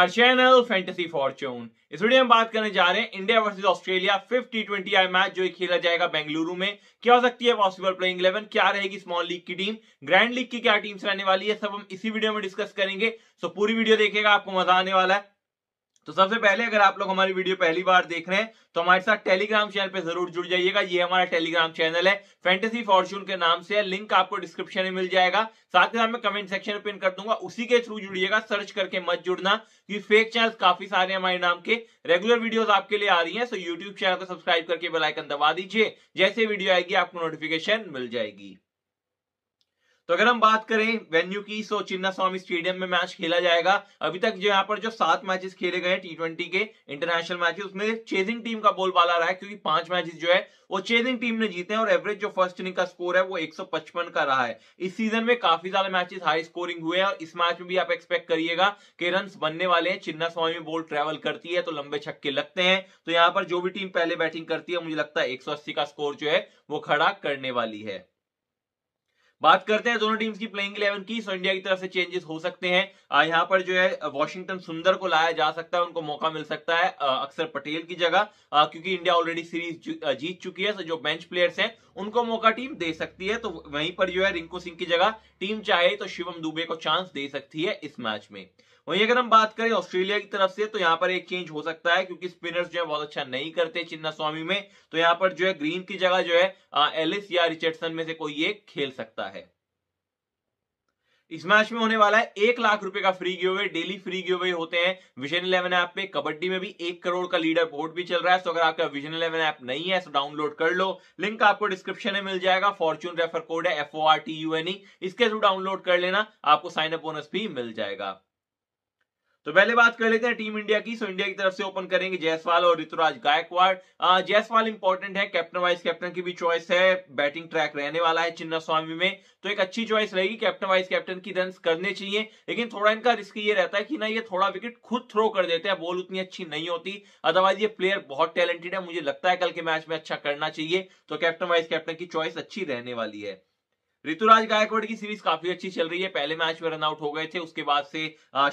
Are channel fantasy Fortune. इस वीडियो में बात करने जा रहे हैं India versus Australia fifth T twenty I match जो खेला जाएगा बेंगलुरु में क्या हो सकती है पॉसिबल प्लेइंग इलेवन क्या रहेगी स्मॉल लीग की टीम ग्रैंड लीग की क्या टीम्स रहने वाली है सब हम इसी वीडियो में डिस्कस करेंगे सो पूरी वीडियो देखेगा आपको मजा आने वाला है तो सबसे पहले अगर आप लोग हमारी वीडियो पहली बार देख रहे हैं तो हमारे साथ टेलीग्राम चैनल पे जरूर जुड़ जाइएगा ये हमारा टेलीग्राम चैनल है फैंटेसी फॉर्च्यून के नाम से है लिंक आपको डिस्क्रिप्शन में मिल जाएगा साथ ही साथ मैं कमेंट सेक्शन में पिन कर दूंगा उसी के थ्रू जुड़िएगा सर्च करके मत जुड़ना क्योंकि फेक चैनल काफी सारे हमारे नाम के रेगुलर वीडियोज आपके लिए आ रही है सो यूट्यूब चैनल को सब्सक्राइब करके बेलाइकन दबा दीजिए जैसे वीडियो आएगी आपको नोटिफिकेशन मिल जाएगी तो अगर हम बात करें वेन्यू की सो चिन्ना स्वामी स्टेडियम में मैच खेला जाएगा अभी तक जो यहाँ पर जो सात मैचेस खेले गए टी ट्वेंटी के इंटरनेशनल मैचेस उसमें चेजिंग टीम का बोल बाला रहा है क्योंकि पांच मैचेस जो है वो चेजिंग टीम ने जीते हैं और एवरेज जो फर्स्ट इनिंग का स्कोर है वो एक का रहा है इस सीजन में काफी ज्यादा मैचेस हाई स्कोरिंग हुए हैं और इस मैच में भी आप एक्सपेक्ट करिएगा कि रन बनने वाले हैं चिन्ना स्वामी बोल ट्रेवल करती है तो लंबे छक्के लगते हैं तो यहाँ पर जो भी टीम पहले बैटिंग करती है मुझे लगता है एक का स्कोर जो है वो खड़ा करने वाली है बात करते हैं दोनों टीम्स की प्लेइंग इलेवन की सो इंडिया की तरफ से चेंजेस हो सकते हैं यहाँ पर जो है वॉशिंगटन सुंदर को लाया जा सकता है उनको मौका मिल सकता है अक्सर पटेल की जगह क्योंकि इंडिया ऑलरेडी सीरीज जीत चुकी है तो जो बेंच प्लेयर्स हैं उनको मौका टीम दे सकती है तो वहीं पर जो है रिंकू सिंह की जगह टीम चाहे तो शिवम दुबे को चांस दे सकती है इस मैच में वहीं अगर हम बात करें ऑस्ट्रेलिया की तरफ से तो यहाँ पर एक चेंज हो सकता है क्योंकि स्पिनर्स जो है बहुत अच्छा नहीं करते चिन्ना स्वामी में तो यहाँ पर जो है ग्रीन की जगह जो है एलिस या रिचर्डसन में से कोई एक खेल सकता है इस मैच में होने वाला है एक लाख रुपए का free giveaway daily free giveaway होते हैं विजन इलेवन ऐप पे कबड्डी में भी एक करोड़ का लीडर बोर्ड भी चल रहा है तो अगर आपका विजन इलेवन ऐप नहीं है तो डाउनलोड कर लो लिंक आपको डिस्क्रिप्शन में मिल जाएगा फॉर्चून रेफर कोड है F O R T U N E इसके थ्रू डाउनलोड कर लेना आपको साइन अप बोनस भी मिल जाएगा तो पहले बात कर लेते हैं टीम इंडिया की सो इंडिया की तरफ से ओपन करेंगे जयसवाल और ऋतुराज गायकवाड़ जयसवाल इंपॉर्टेंट है कैप्टन वाइस कैप्टन की भी चॉइस है बैटिंग ट्रैक रहने वाला है चिन्ना स्वामी में तो एक अच्छी चॉइस रहेगी कैप्टन वाइस कैप्टन की रन करने चाहिए लेकिन थोड़ा इनका रिस्क ये रहता है कि ना ये थोड़ा विकेट खुद थ्रो कर देते हैं बॉल उतनी अच्छी नहीं होती अदरवाइज ये प्लेयर बहुत टैलेंटेड है मुझे लगता है कल के मैच में अच्छा करना चाहिए तो कैप्टन वाइस कैप्टन की चॉइस अच्छी रहने वाली है ऋतुराज गायकवाड़ की सीरीज काफी अच्छी चल रही है पहले मैच में रन आउट हो गए थे उसके बाद से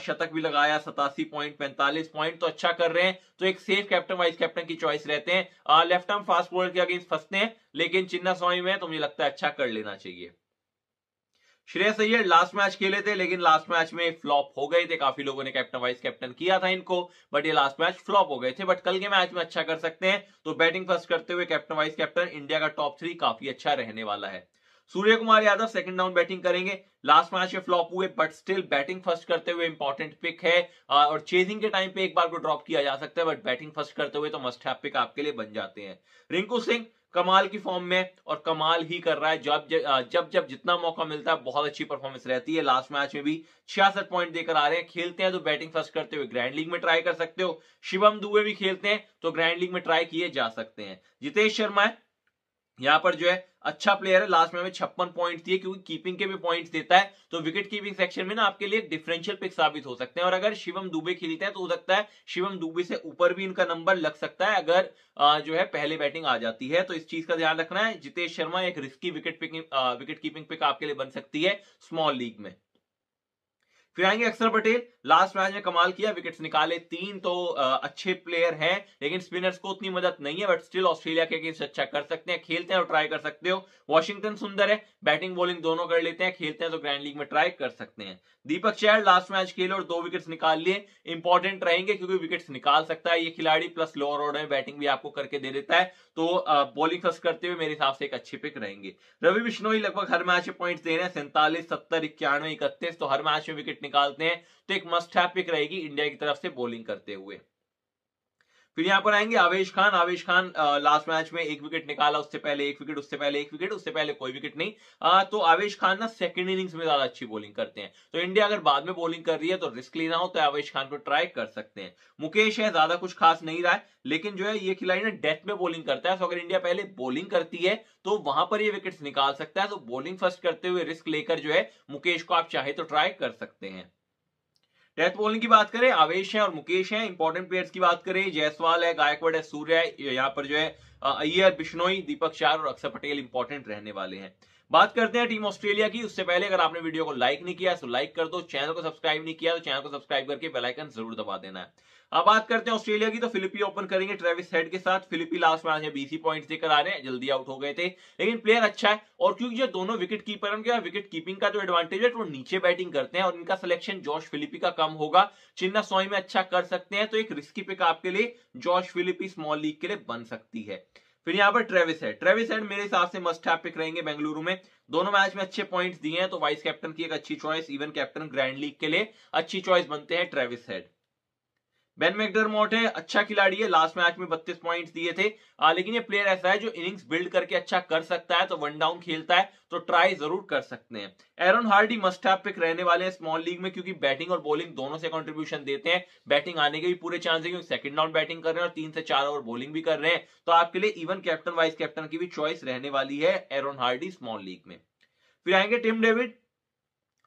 शतक भी लगाया सतासी पॉइंट पैंतालीस पॉइंट तो अच्छा कर रहे हैं तो एक सेफ कैप्टन वाइस कैप्टन की चॉइस रहते हैं लेफ्ट आर्म फास्ट बॉलर के अगेंस्ट फंसते हैं लेकिन चिन्ना स्वामी में तो मुझे लगता है अच्छा कर लेना चाहिए श्रेय सैयद लास्ट मैच खेले थे लेकिन लास्ट मैच में फ्लॉप हो गए थे काफी लोगों ने कैप्टन वाइस कैप्टन किया था इनको बट ये लास्ट मैच फ्लॉप हो गए थे बट कल के मैच में अच्छा कर सकते हैं तो बैटिंग फर्स्ट करते हुए कैप्टन वाइस कैप्टन इंडिया का टॉप थ्री काफी अच्छा रहने वाला है Surya Kumar Yadav second down batting करेंगे लास्ट मैच में फ्लॉप हुए बट स्टिल बैटिंग फर्स्ट करते हुए इंपॉर्टेंट पिक है और चेजिंग के टाइम पे एक बार को ड्रॉप किया जा सकता है बट बैटिंग फर्स्ट करते हुए तो मस्ट हैव पिक आपके लिए बन जाते हैं रिंकू सिंह कमाल की फॉर्म में और कमाल ही कर रहा है जब जब जब, जब जितना मौका मिलता है बहुत अच्छी परफॉर्मेंस रहती है लास्ट मैच में भी छियासठ पॉइंट देकर आ रहे हैं खेलते हैं तो बैटिंग फर्स्ट करते हुए ग्रैंड लीग में ट्राई कर सकते हो शिवम दुबे भी खेलते हैं तो ग्रैंड लीग में ट्राई किए जा सकते हैं जितेश शर्मा है यहाँ पर जो है अच्छा प्लेयर है लास्ट में हमें छप्पन पॉइंट दिए क्योंकि कीपिंग के भी पॉइंट देता है तो विकेट कीपिंग सेक्शन में ना आपके लिए डिफरेंशियल पिक साबित हो सकते हैं और अगर शिवम दुबे खेलते हैं तो हो सकता है शिवम दुबे से ऊपर भी इनका नंबर लग सकता है अगर जो है पहले बैटिंग आ जाती है तो इस चीज का ध्यान रखना है जितेश शर्मा एक risky wicket picking wicket keeping pick आपके लिए बन सकती है स्मॉल लीग में फिर आएंगे अक्षर पटेल लास्ट मैच में कमाल किया विकेट्स निकाले तीन तो अच्छे प्लेयर हैं लेकिन स्पिनर्स को उतनी मदद नहीं है बट स्टिल ऑस्ट्रेलिया के अगेंस्ट अच्छा कर सकते हैं खेलते हैं और ट्राई कर सकते हो वॉशिंगटन सुंदर है बैटिंग बॉलिंग दोनों कर लेते हैं खेलते हैं तो ग्रैंड लीग में ट्राई कर सकते हैं दीपक चैर लास्ट मैच खेले और दो विकेट्स निकाल लिए इंपॉर्टेंट रहेंगे क्योंकि विकेट्स निकाल सकता है ये खिलाड़ी प्लस लोअर ऑर्डर में बैटिंग भी आपको करके दे देता है तो बॉलिंग फर्स्ट करते हुए मेरे हिसाब से एक अच्छे पिक रहेंगे रवि बिश्नोई लगभग हर मैच में पॉइंट दे रहे हैं सैंतालीस सत्तर इक्यानवे इकतीस तो हर मैच में विकेट निकालते हैं तो एक मस्ट है पिक रहेगी इंडिया की तरफ से बॉलिंग करते हुए फिर यहां पर आएंगे आवेश खान आवेश खान लास्ट मैच में एक विकेट निकाला उससे पहले एक विकेट उससे पहले एक विकेट उससे पहले कोई विकेट नहीं आ, तो आवेश खान ना सेकंड इनिंग्स में ज्यादा अच्छी बॉलिंग करते हैं तो इंडिया अगर बाद में बॉलिंग कर रही है तो रिस्क लेना हो तो आवेश खान को ट्राई कर सकते हैं मुकेश है ज्यादा कुछ खास नहीं रहा है लेकिन जो है ये खिलाड़ी ना डेथ में बॉलिंग करता है तो अगर इंडिया पहले बॉलिंग करती है तो वहां पर ये विकेट निकाल सकता है तो बॉलिंग फर्स्ट करते हुए रिस्क लेकर जो है मुकेश को आप चाहे तो ट्राई कर सकते हैं डेथ बॉलिंग की बात करें आवेश है और मुकेश है इंपॉर्टेंट प्लेयर्स की बात करें जयसवाल है गायकवाड़ है सूर्य है यहाँ पर जो है अयर बिश्नोई दीपक चार और अक्षर पटेल इंपॉर्टेंट रहने वाले हैं बात करते हैं टीम ऑस्ट्रेलिया की उससे पहले अगर आपने वीडियो को लाइक नहीं किया तो लाइक कर दो चैनल को सब्सक्राइब नहीं किया तो चैनल को सब्सक्राइब करके बेलाइकन जरूर दबा देना है अब बात करते हैं ऑस्ट्रेलिया की तो फिलिपी ओपन करेंगे ट्रेविस हेड के साथ फिलिपी लास्ट मैच में बीसी पॉइंट देकर आ रहे हैं जल्दी आउट हो गए थे लेकिन प्लेयर अच्छा है और क्योंकि जो दोनों विकेट कीपर उनके विकेट कीपिंग का जो एडवांटेज है तो वो तो नीचे बैटिंग करते हैं और इनका सिलेक्शन जॉर्ज फिलिपी का कम होगा चिन्ना सोई में अच्छा कर सकते हैं तो एक रिस्की पिक आपके लिए जॉर्ज फिलिपी स्मॉल लीग के लिए बन सकती है फिर यहाँ पर ट्रेविस है ट्रेविस हेड मेरे हिसाब से मस्ट है पिक रहेंगे बेंगलुरु में दोनों मैच में अच्छे पॉइंट्स दिए हैं तो वाइस कैप्टन की एक अच्छी choice even captain grand league के लिए अच्छी चॉइस बनते हैं ट्रेविस हेड बेन मैकडरमोट है अच्छा खिलाड़ी है लास्ट मैच में बत्तीस पॉइंट दिए थे आ, लेकिन ये प्लेयर ऐसा है जो इनिंग्स बिल्ड करके अच्छा कर सकता है तो वन डाउन खेलता है तो ट्राई जरूर कर सकते हैं Aaron Hardie must have pick रहने वाले हैं स्मॉल लीग में क्योंकि बैटिंग और बॉलिंग दोनों से कंट्रीब्यूशन देते हैं बैटिंग आने के भी पूरे चांस है क्योंकि सेकंड डाउन बैटिंग कर रहे हैं और तीन से चार ओवर बॉलिंग भी कर रहे हैं तो आपके लिए इवन कैप्टन वाइस कैप्टन की भी चॉइस रहने वाली है एरन हार्डी स्मॉल लीग में फिर आएंगे टिम डेविड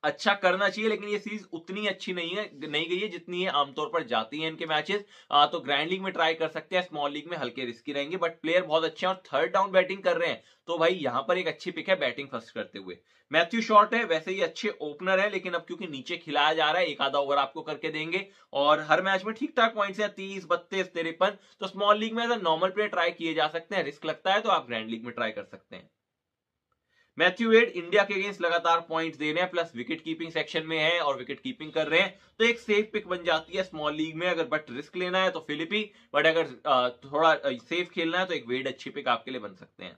अच्छा करना चाहिए लेकिन ये सीरीज उतनी अच्छी नहीं है नहीं गई है जितनी ये आमतौर पर जाती है इनके मैचेस तो ग्रैंड लीग में ट्राई कर सकते हैं स्मॉल लीग में हल्के रिस्की रहेंगे बट प्लेयर बहुत अच्छे हैं और थर्ड डाउन बैटिंग कर रहे हैं तो भाई यहाँ पर एक अच्छी पिक है बैटिंग फर्स्ट करते हुए मैथ्यू शॉर्ट है वैसे ही अच्छे ओपनर है लेकिन अब क्योंकि नीचे खिलाया जा रहा है एक आधा ओवर आपको करके देंगे और हर मैच में ठीक ठाक पॉइंट्स हैं तीस बत्तीस तिरपन तो स्मॉल लीग में नॉर्मल प्लेयर ट्राई किए जा सकते हैं रिस्क लगता है तो आप ग्रैंड लीग में ट्राई कर सकते हैं मैथ्यू वेड इंडिया के अगेंस्ट लगातार पॉइंट्स दे रहे हैं प्लस विकेट कीपिंग सेक्शन में है और विकेट कीपिंग कर रहे हैं तो एक सेफ पिक बन जाती है स्मॉल लीग में अगर बट रिस्क लेना है तो फिलिपी बट अगर थोड़ा सेफ खेलना है तो एक वेड अच्छी पिक आपके लिए बन सकते हैं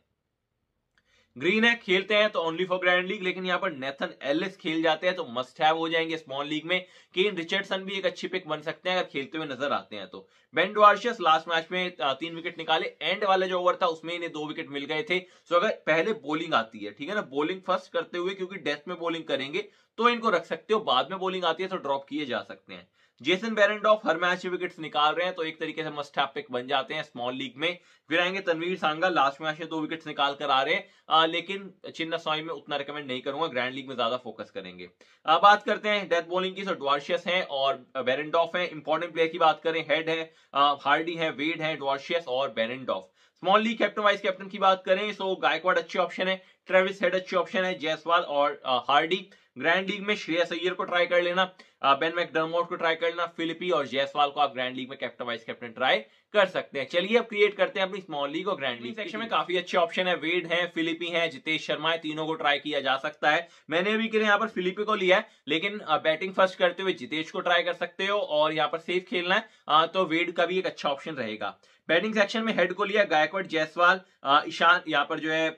ग्रीन है खेलते हैं तो ओनली फॉर ग्रैंड लीग लेकिन यहाँ पर नेथन एलिस खेल जाते हैं तो मस्ट हैव हो जाएंगे स्मॉल लीग में केन रिचर्डसन भी एक अच्छी पिक बन सकते हैं अगर खेलते हुए नजर आते हैं तो बेन डोआरशियस लास्ट मैच में तीन विकेट निकाले एंड वाला जो ओवर था उसमें इन्हें दो विकेट मिल गए थे सो अगर पहले बॉलिंग आती है ठीक है ना बॉलिंग फर्स्ट करते हुए क्योंकि डेथ में बॉलिंग करेंगे तो इनको रख सकते हो बाद में बॉलिंग आती है तो ड्रॉप किए जा सकते हैं जेसन बैरेंडॉफ हर मैच में विकेट्स निकाल रहे हैं तो एक तरीके से मस्ट पिक बन जाते हैं स्मॉल लीग में फिर आएंगे तनवीर सांगा लास्ट मैच में दो विकेट्स निकाल कर आ रहे हैं लेकिन चिन्ना स्वाई में उतना रिकमेंड नहीं करूंगा ग्रैंड लीग में ज्यादा फोकस करेंगे आ, बात करते हैं डेथ बॉलिंग की सो डॉर्शियस है और बैरेंडॉफ है इंपॉर्टेंट प्लेयर की बात करें हेड है हार्डी है वेड है डॉर्शियस और Behrendorff small league captain vice captain की बात करें सो गायकवाड अच्छी ऑप्शन है ट्रेविस हेड अच्छी ऑप्शन है जयसवाल और हार्डी ग्रैंड लीग में श्रेयस अय्यर को ट्राई कर लेना बेन मैकडर्मोट को ट्राई कर लेना फिलिपी और जयसवाल को आप ग्रैंड लीग में कैप्टन वाइस कैप्टन ट्राई कर सकते हैं चलिए अब क्रिएट करते हैं अपनी स्मॉल लीग और ग्रैंड लीग सेक्शन में काफी अच्छे ऑप्शन है वेड है फिलिपी है जितेश शर्मा है तीनों को ट्राई किया जा सकता है मैंने अभी के लिए यहाँ पर फिलिपी को लिया है लेकिन बैटिंग फर्स्ट करते हुए जितेश को ट्राई कर सकते हो और यहाँ पर सेफ खेलना है तो वेड का भी एक अच्छा ऑप्शन रहेगा बैटिंग सेक्शन में हेड को लिया गायकवाड जयसवाल ईशान यहाँ पर जो है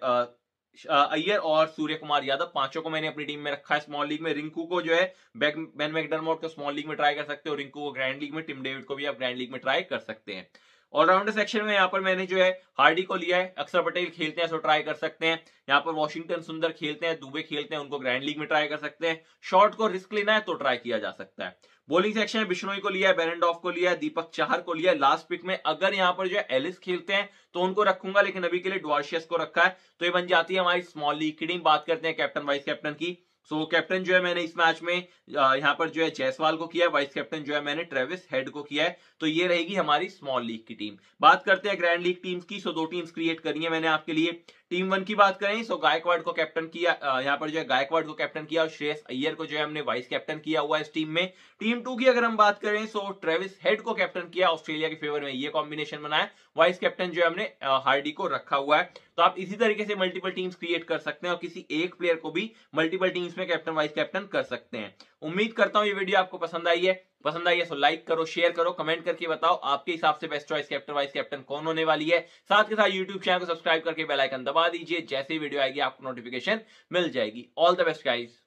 अय्यर और सूर्य कुमार यादव पांचों को मैंने अपनी टीम में रखा है स्मॉल लीग में रिंकू को जो है बैन मैकडरमोट को स्मॉल लीग में ट्राई कर सकते हो रिंकू को ग्रैंड लीग में टिम डेविड को भी आप ग्रैंड लीग में ट्राई कर सकते हैं ऑलराउंडर सेक्शन में यहाँ पर मैंने जो है हार्डी को लिया है अक्षर पटेल खेलते हैं सो ट्राई कर सकते हैं यहाँ पर वॉशिंगटन सुंदर खेलते हैं दुबे खेलते हैं उनको ग्रैंड लीग में ट्राई कर सकते हैं शॉर्ट को रिस्क लेना है तो ट्राई किया जा सकता है बॉलिंग सेक्शन में बिश्नोई को लिया है बैरेंडॉफ को लिया है दीपक चाहर को लिया है लास्ट पिक में अगर यहाँ पर जो है एलिस खेलते हैं तो उनको रखूंगा लेकिन अभी के लिए डॉर्शियस को रखा है तो ये बन जाती है हमारी स्मॉल लीग की टीम बात करते हैं कैप्टन वाइस कैप्टन की सो कैप्टन जो है मैंने इस मैच में यहाँ पर जो है जयसवाल को किया वाइस कैप्टन जो है मैंने ट्रेविस हेड को किया है तो ये रहेगी हमारी स्मॉल लीग की टीम बात करते हैं ग्रैंड लीग टीम्स की सो दो टीम्स क्रिएट करी है मैंने आपके लिए टीम वन की बात करें तो गायकवाड़ को कैप्टन किया यहाँ पर जो है गायकवाड़ को कैप्टन किया और श्रेयस अय्यर को जो है हमने वाइस कैप्टन किया हुआ इस टीम में टीम टू की अगर हम बात करें सो ट्रेविस हेड को कैप्टन किया ऑस्ट्रेलिया के फेवर में ये कॉम्बिनेशन बनाया वाइस कैप्टन जो है हमने हार्डी को रखा हुआ है तो आप इसी तरीके से मल्टीपल टीम्स क्रिएट कर सकते हैं और किसी एक प्लेयर को भी मल्टीपल टीम्स में कैप्टन वाइस कैप्टन कर सकते हैं उम्मीद करता हूं ये वीडियो आपको पसंद आई है पसंद आई है तो लाइक करो शेयर करो कमेंट करके बताओ आपके हिसाब से best choice captain vice captain कौन होने वाली है साथ के साथ यूट्यूब चैनल को सब्सक्राइब करके बेलाइकन दबा दीजिए जैसे वीडियो आएगी आपको नोटिफिकेशन मिल जाएगी ऑल द बेस्ट गाइज